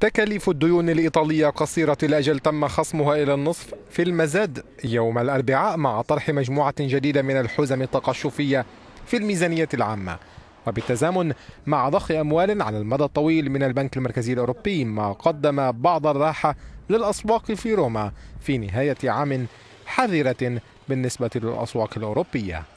تكاليف الديون الإيطالية قصيرة الأجل تم خصمها إلى النصف في المزاد يوم الأربعاء مع طرح مجموعة جديدة من الحزم التقشفية في الميزانية العامة وبالتزامن مع ضخ أموال على المدى الطويل من البنك المركزي الأوروبي ما قدم بعض الراحة للأسواق في روما في نهاية عام حذرة بالنسبة للأسواق الأوروبية